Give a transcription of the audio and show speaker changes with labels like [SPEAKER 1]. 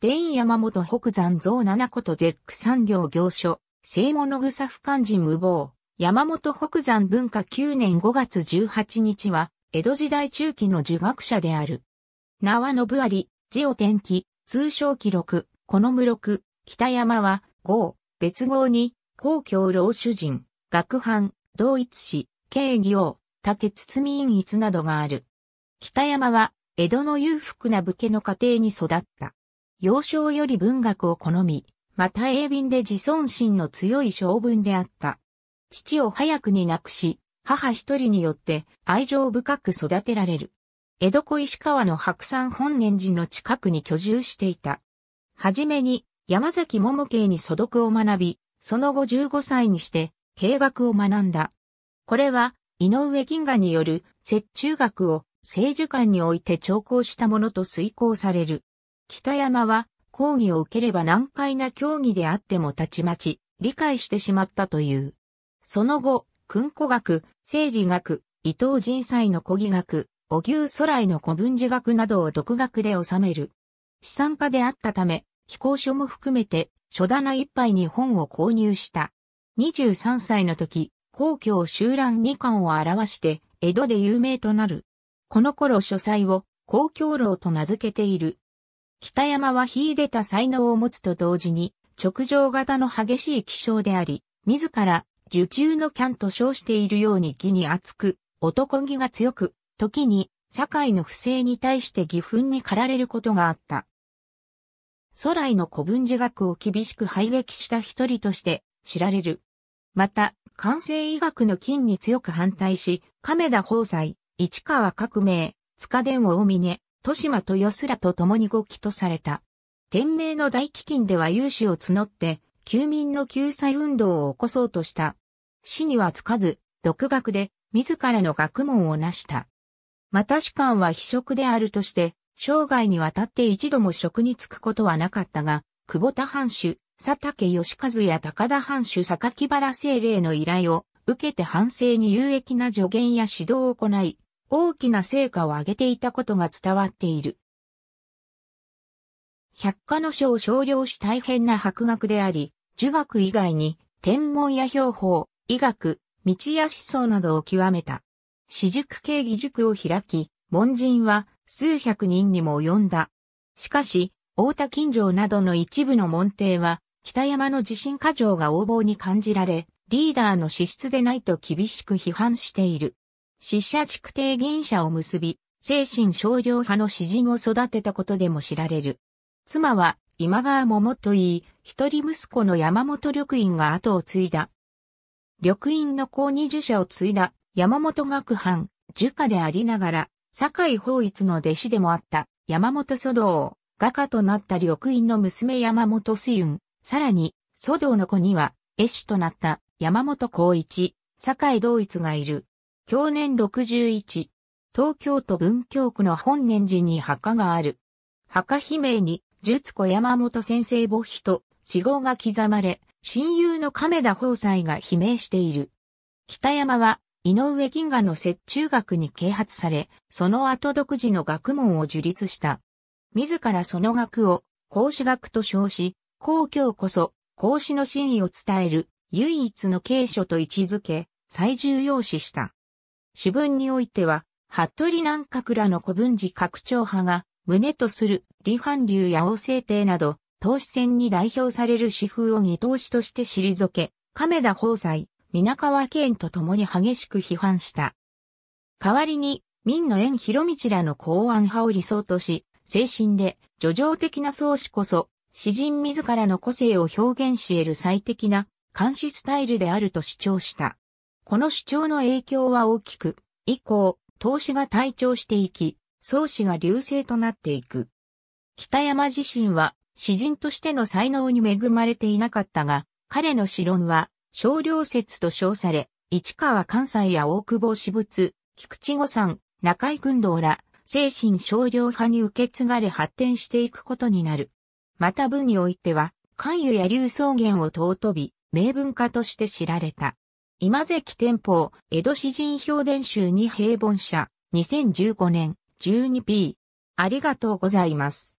[SPEAKER 1] 伝山本北山蔵七子と絶句産業行書、聖物草不漢人無謀。山本北山文化9年5月18日は、江戸時代中期の儒学者である。名は信有、字を天気、通称記録、この無録、北山は、号、別号に、公共老主人、学藩、同一氏、慶義王、竹堤院逸などがある。北山は、江戸の裕福な武家の家庭に育った。幼少より文学を好み、また鋭敏で自尊心の強い性分であった。父を早くに亡くし、母一人によって愛情深く育てられる。江戸小石川の白山本年寺の近くに居住していた。はじめに山崎桃慶に素読を学び、その後15歳にして経学を学んだ。これは井上銀河による雪中学を聖樹館において調校したものと遂行される。北山は講義を受ければ難解な教義であってもたちまち理解してしまったという。その後、訓古学、生理学、伊藤仁斎の古義学、小牛空来の古文字学などを独学で収める。資産家であったため、寄稿書も含めて書棚一杯に本を購入した。23歳の時、皇居集覧二巻を表して、江戸で有名となる。この頃書斎を、皇居楼と名付けている北山は秀でた才能を持つと同時に、直上型の激しい気象であり、自ら、受注のキャンと称しているように義に厚く、男気が強く、時に、社会の不正に対して義憤に駆られることがあった。ソイの古文字学を厳しく排撃した一人として知られる。また、完成医学の金に強く反対し、亀田宝斎、市川革命、塚伝を大峰、豊島と安らと共にご起とされた。天明の大飢饉では勇士を募って、休民の救済運動を起こそうとした。死にはつかず、独学で、自らの学問を成した。また士官は非職であるとして、生涯にわたって一度も職に就くことはなかったが、久保田藩主、佐竹義和や高田藩主榊原政霊の依頼を受けて反省に有益な助言や指導を行い、大きな成果を上げていたことが伝わっている。百科の書を少量し大変な博学であり、儒学以外に天文や標法、医学、道や思想などを極めた。私塾系義塾を開き、門人は数百人にも及んだ。しかし、大田近城などの一部の門弟は、北山の地震過剰が横暴に感じられ、リーダーの資質でないと厳しく批判している。死者築定銀者を結び、精神少量派の詩人を育てたことでも知られる。妻は今川桃といい、一人息子の山本緑院が後を継いだ。緑院の後二受者を継いだ山本学藩、儒家でありながら、堺法一の弟子でもあった山本祖道、画家となった緑院の娘山本水雲、さらに、祖道の子には、絵師となった山本光一、堺道一がいる。享年61。東京都文京区の本年寺に墓がある。墓碑鳴に、術子山本先生墓碑と、死亡が刻まれ、親友の亀田宝斎が悲鳴している。北山は、井上銀河の雪中学に啓発され、その後独自の学問を樹立した。自らその学を、孔子学と称し、公共こそ、孔子の真意を伝える、唯一の継書と位置づけ、最重要視した。詩文においては、服部南閣らの古文字拡張派が、胸とする、李藩流や王政帝など、投資戦に代表される詩風を二投資として退け、亀田宝斎、皆川県と共に激しく批判した。代わりに、民の縁広道らの公安派を理想とし、精神で、叙情的な創始こそ、詩人自らの個性を表現し得る最適な、監視スタイルであると主張した。この主張の影響は大きく、以降、投資が退調していき、宗氏が流星となっていく。北山自身は、詩人としての才能に恵まれていなかったが、彼の詩論は、少量説と称され、市川関西や大久保私物、菊池五三、中井君道ら、精神少量派に受け継がれ発展していくことになる。また文においては、関与や流草原を尊び、名文家として知られた。今関天保、江戸詩人評伝集に平凡社、2015年 12p。ありがとうございます。